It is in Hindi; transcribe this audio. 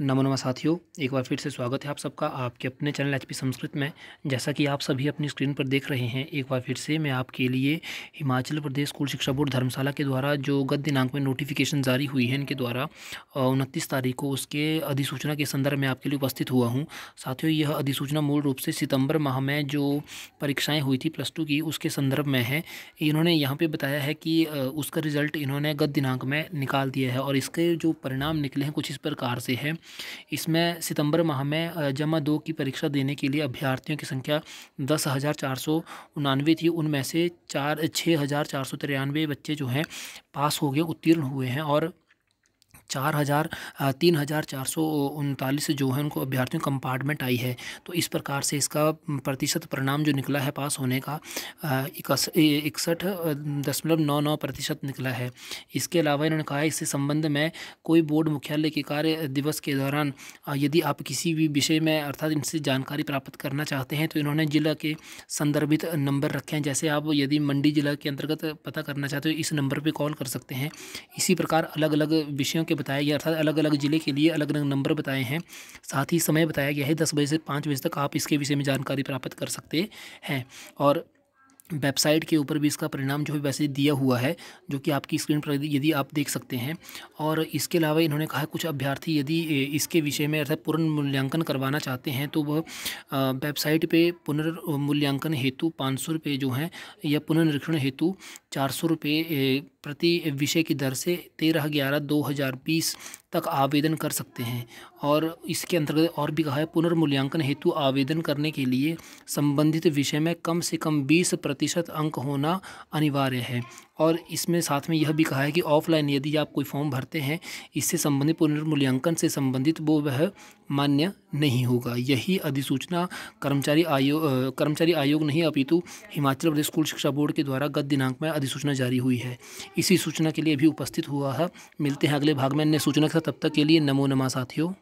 नमो नमा साथियों एक बार फिर से स्वागत है आप सबका आपके अपने चैनल एचपी संस्कृत में जैसा कि आप सभी अपनी स्क्रीन पर देख रहे हैं एक बार फिर से मैं आपके लिए हिमाचल प्रदेश स्कूल शिक्षा बोर्ड धर्मशाला के द्वारा जो गत दिनांक में नोटिफिकेशन जारी हुई है इनके द्वारा उनतीस तारीख को उसके अधिसूचना के संदर्भ में आपके लिए उपस्थित हुआ हूँ साथियों यह अधिसूचना मूल रूप से सितम्बर माह में जो परीक्षाएँ हुई थी प्लस टू की उसके संदर्भ में है इन्होंने यहाँ पर बताया है कि उसका रिज़ल्ट इन्होंने गत दिनांक में निकाल दिया है और इसके जो परिणाम निकले हैं कुछ इस प्रकार से हैं इसमें सितंबर माह में जमा दो की परीक्षा देने के लिए अभ्यर्थियों की संख्या दस हज़ार चार सौ उनानवे थी उनमें से चार छः हज़ार चार सौ तिरानवे बच्चे जो हैं पास हो गए उत्तीर्ण हुए हैं और चार हज़ार तीन हज़ार चार सौ उनतालीस जो है उनको अभ्यर्थियों कंपार्टमेंट आई है तो इस प्रकार से इसका प्रतिशत परिणाम जो निकला है पास होने का इकसठ दशमलव नौ नौ प्रतिशत निकला है इसके अलावा इन्होंने कहा इससे संबंध में कोई बोर्ड मुख्यालय के कार्य दिवस के दौरान यदि आप किसी भी विषय में अर्थात इनसे जानकारी प्राप्त करना चाहते हैं तो इन्होंने जिला के संदर्भित नंबर रखे हैं जैसे आप यदि मंडी जिला के अंतर्गत पता करना चाहते हो इस नंबर पर कॉल कर सकते हैं इसी प्रकार अलग अलग विषयों के के बताया गया अर्थात अलग अलग ज़िले के लिए अलग अलग नंबर बताए हैं साथ ही समय बताया गया है दस बजे से पाँच बजे तक आप इसके विषय में जानकारी प्राप्त कर सकते हैं और वेबसाइट के ऊपर भी इसका परिणाम जो है वैसे दिया हुआ है जो कि आपकी स्क्रीन पर यदि आप देख सकते हैं और इसके अलावा इन्होंने कहा कुछ अभ्यर्थी यदि इसके विषय में अर्थात पूर्ण मूल्यांकन करवाना चाहते हैं तो वह वेबसाइट पे पुनर्मूल्यांकन हेतु पाँच सौ रुपये जो हैं या पुनर्निरीक्षण हेतु चार सौ रुपये प्रति विषय की दर से तेरह ग्यारह दो हज़ार बीस तक आवेदन कर सकते हैं और इसके अंतर्गत और भी कहा है पुनर्मूल्यांकन हेतु आवेदन करने के लिए संबंधित विषय में कम से कम बीस प्रतिशत अंक होना अनिवार्य है और इसमें साथ में यह भी कहा है कि ऑफलाइन यदि आप कोई फॉर्म भरते हैं इससे संबंधित पुनर्मूल्यांकन से संबंधित वो वह मान्य नहीं होगा यही अधिसूचना कर्मचारी आयोग कर्मचारी आयोग नहीं अपितु हिमाचल प्रदेश स्कूल शिक्षा बोर्ड के द्वारा गत दिनांक में अधिसूचना जारी हुई है इसी सूचना के लिए भी उपस्थित हुआ है मिलते हैं अगले भाग में अन्य सूचना के तब तक के लिए नमो नमा साथियों